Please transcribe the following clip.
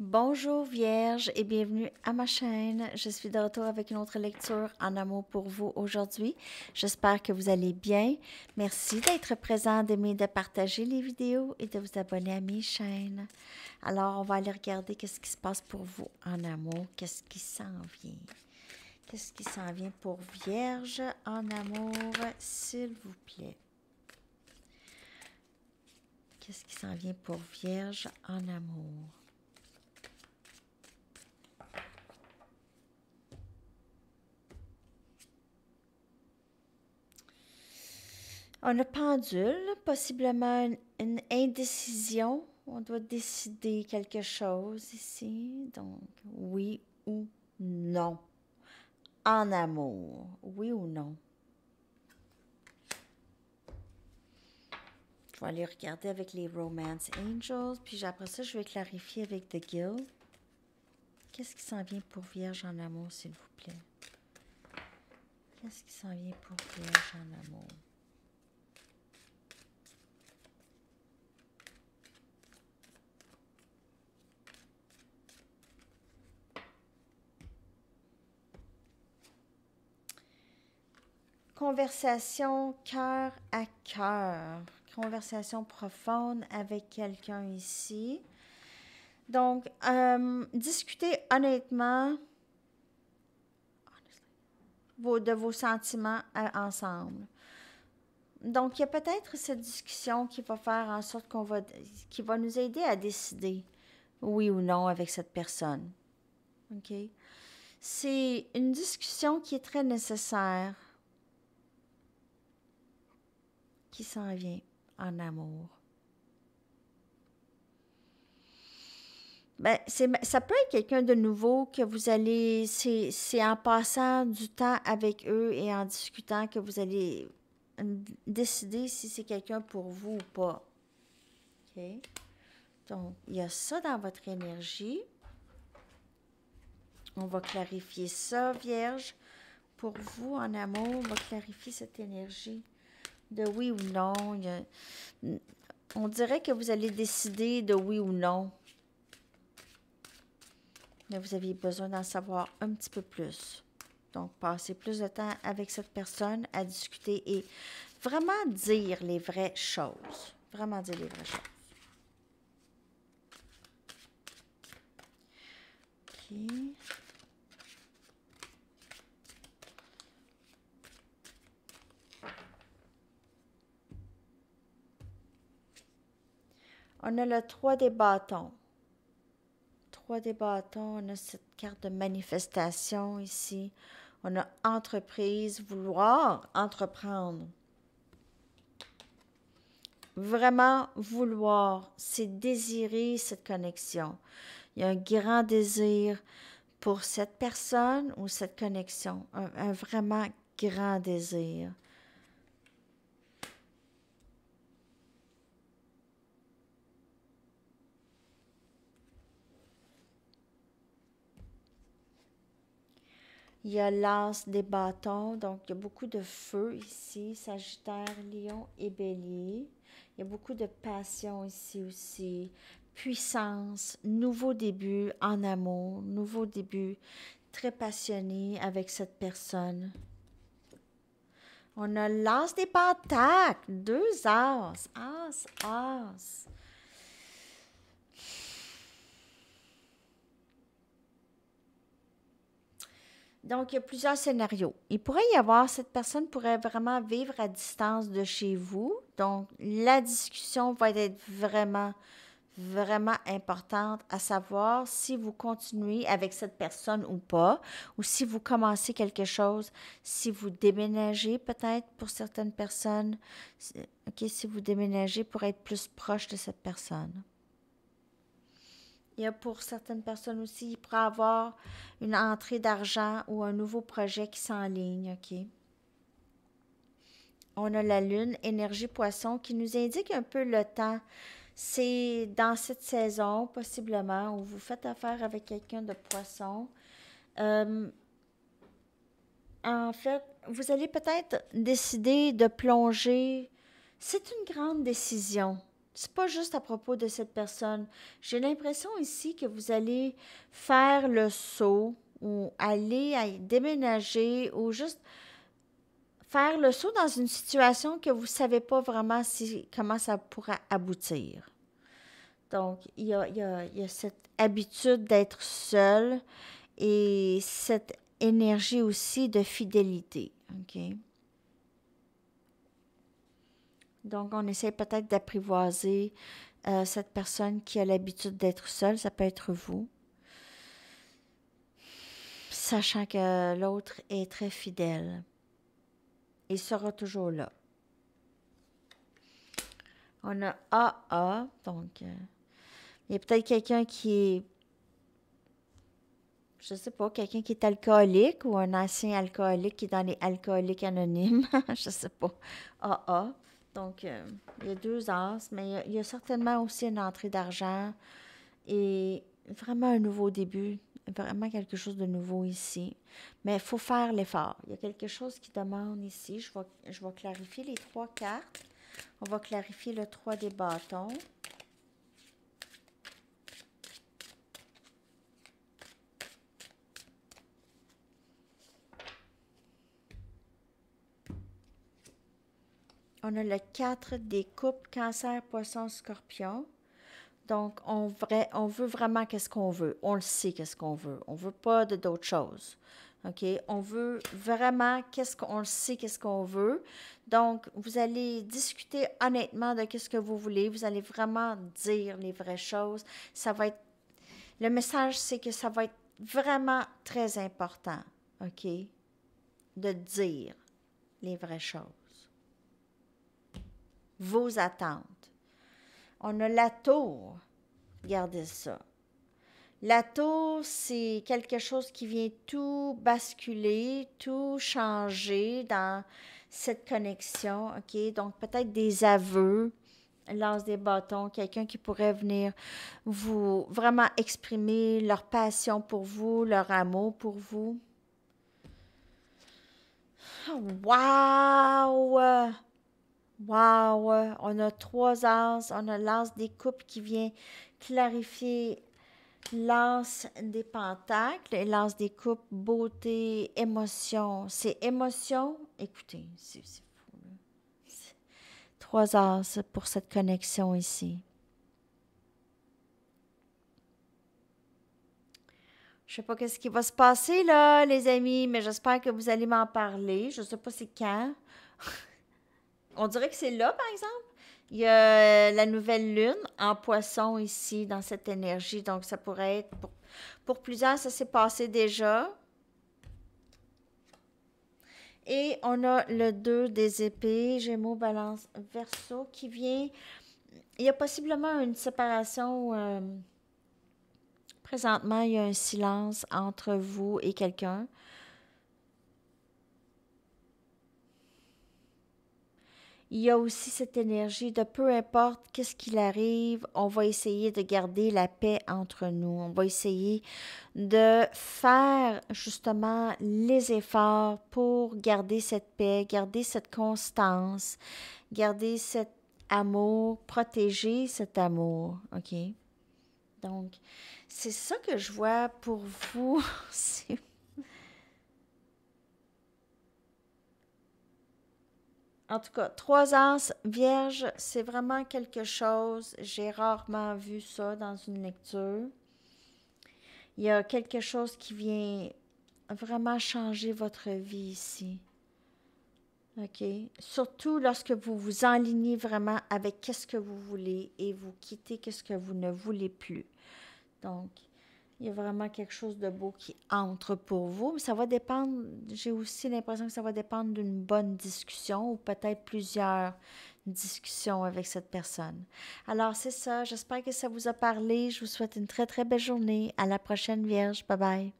Bonjour Vierge et bienvenue à ma chaîne. Je suis de retour avec une autre lecture en amour pour vous aujourd'hui. J'espère que vous allez bien. Merci d'être présent, d'aimer, de partager les vidéos et de vous abonner à mes chaînes. Alors, on va aller regarder qu'est-ce qui se passe pour vous en amour, qu'est-ce qui s'en vient. Qu'est-ce qui s'en vient pour Vierge en amour, s'il vous plaît. Qu'est-ce qui s'en vient pour Vierge en amour? On a pendule, possiblement une, indécision. On doit décider quelque chose ici. Donc, oui ou non. En amour, oui ou non. Je vais aller regarder avec les Romance Angels. Puis après ça, je vais clarifier avec The Guild. Qu'est-ce qui s'en vient pour Vierge en amour, s'il vous plaît? Qu'est-ce qui s'en vient pour Vierge en amour? Conversation cœur à cœur. Conversation profonde avec quelqu'un ici. Donc, euh, discutez honnêtement de vos sentiments euh, ensemble. Donc, il y a peut-être cette discussion qui va faire en sorte qu'on va, qui va nous aider à décider oui ou non avec cette personne. OK? C'est une discussion qui est très nécessaire qui s'en vient en amour. Ben, ça peut être quelqu'un de nouveau que vous allez, c'est en passant du temps avec eux et en discutant que vous allez décider si c'est quelqu'un pour vous ou pas. Donc, il y a ça dans votre énergie. On va clarifier ça, Vierge. Pour vous, en amour, on va clarifier cette énergie de oui ou non. On dirait que vous allez décider de oui ou non. Mais vous aviez besoin d'en savoir un petit peu plus. Donc, passez plus de temps avec cette personne à discuter et vraiment dire les vraies choses. Vraiment dire les vraies choses. OK. On a le 3 des bâtons. 3 des bâtons, on a cette carte de manifestation ici. On a entreprise, vouloir entreprendre. Vraiment vouloir, c'est désirer cette connexion. Il y a un grand désir pour cette personne ou cette connexion, un, un vraiment grand désir. Il y a l'as des bâtons, donc il y a beaucoup de feu ici, Sagittaire, Lion et Bélier. Il y a beaucoup de passion ici aussi, puissance, nouveau début en amour, nouveau début très passionné avec cette personne. On a l'as des pentacles, deux as, as, as. Donc, il y a plusieurs scénarios. Il pourrait y avoir, cette personne pourrait vraiment vivre à distance de chez vous. Donc, la discussion va être vraiment, vraiment importante à savoir si vous continuez avec cette personne ou pas, ou si vous commencez quelque chose, si vous déménagez peut-être pour certaines personnes, si vous déménagez pour être plus proche de cette personne. Il y a pour certaines personnes aussi, il pourrait avoir une entrée d'argent ou un nouveau projet qui s'enligne, OK? On a la lune, énergie poisson, qui nous indique un peu le temps. C'est dans cette saison, possiblement, où vous faites affaire avec quelqu'un de poisson. Euh, en fait, vous allez peut-être décider de plonger. C'est une grande décision c'est pas juste à propos de cette personne. J'ai l'impression ici que vous allez faire le saut ou aller déménager ou juste faire le saut dans une situation que vous ne savez pas vraiment si, comment ça pourra aboutir. Donc, il y a, y a cette habitude d'être seul et cette énergie aussi de fidélité. OK? Donc, on essaie peut-être d'apprivoiser euh, cette personne qui a l'habitude d'être seule, ça peut être vous. Sachant que l'autre est très fidèle Il sera toujours là. On a AA, donc euh, il y a peut-être quelqu'un qui est, je sais pas, quelqu'un qui est alcoolique ou un ancien alcoolique qui est dans les alcooliques anonymes, je sais pas. AA. Donc, euh, il y a deux as, mais il y a, certainement aussi une entrée d'argent et vraiment un nouveau début, vraiment quelque chose de nouveau ici. Mais il faut faire l'effort. Il y a quelque chose qui demande ici. Je vais, je vais clarifier les trois cartes. On va clarifier le 3 des bâtons. On a le 4 des coupes cancer, poisson, scorpion. Donc, on, veut vraiment qu'est-ce qu'on veut. On le sait qu'est-ce qu'on veut. On ne veut pas d'autres choses. OK? On veut vraiment qu'est-ce qu'on sait qu'est-ce qu'on veut. Donc, vous allez discuter honnêtement de qu'est-ce que vous voulez. Vous allez vraiment dire les vraies choses. Ça va être... Le message, c'est que ça va être vraiment très important. OK? De dire les vraies choses vos attentes. On a la tour. Regardez ça. La tour, c'est quelque chose qui vient tout basculer, tout changer dans cette connexion. OK? Donc, peut-être des aveux, lance des bâtons, quelqu'un qui pourrait venir vous vraiment exprimer leur passion pour vous, leur amour pour vous. Wow! Wow! On a trois as. On a l'as des coupes qui vient clarifier l'as des pentacles et l'as des coupes, beauté, émotion. C'est émotion. Écoutez, c'est fou. Trois as pour cette connexion ici. Je sais pas ce qui va se passer là, les amis, mais j'espère que vous allez m'en parler. Je sais pas c'est quand. On dirait que c'est là, par exemple. Il y a euh, la nouvelle lune en poisson ici, dans cette énergie. Donc, ça pourrait être... Pour, plusieurs, ça s'est passé déjà. Et on a le 2 des épées, Gémeaux, Balance, Verseau, qui vient... Il y a possiblement une séparation... Euh, présentement, il y a un silence entre vous et quelqu'un. il y a aussi cette énergie de peu importe qu'est-ce qu'il arrive, on va essayer de garder la paix entre nous. On va essayer de faire justement les efforts pour garder cette paix, garder cette constance, garder cet amour, protéger cet amour. OK? Donc, c'est ça que je vois pour vous. En tout cas, trois ans vierge, c'est vraiment quelque chose. J'ai rarement vu ça dans une lecture. Il y a quelque chose qui vient vraiment changer votre vie ici. OK? Surtout lorsque vous vous enlignez vraiment avec qu'est-ce que vous voulez et vous quittez qu'est-ce que vous ne voulez plus. Donc, il y a vraiment quelque chose de beau qui entre pour vous. Mais ça va dépendre, j'ai aussi l'impression que ça va dépendre d'une bonne discussion ou peut-être plusieurs discussions avec cette personne. Alors c'est ça, j'espère que ça vous a parlé. Je vous souhaite une très très belle journée. À la prochaine Vierge. Bye bye.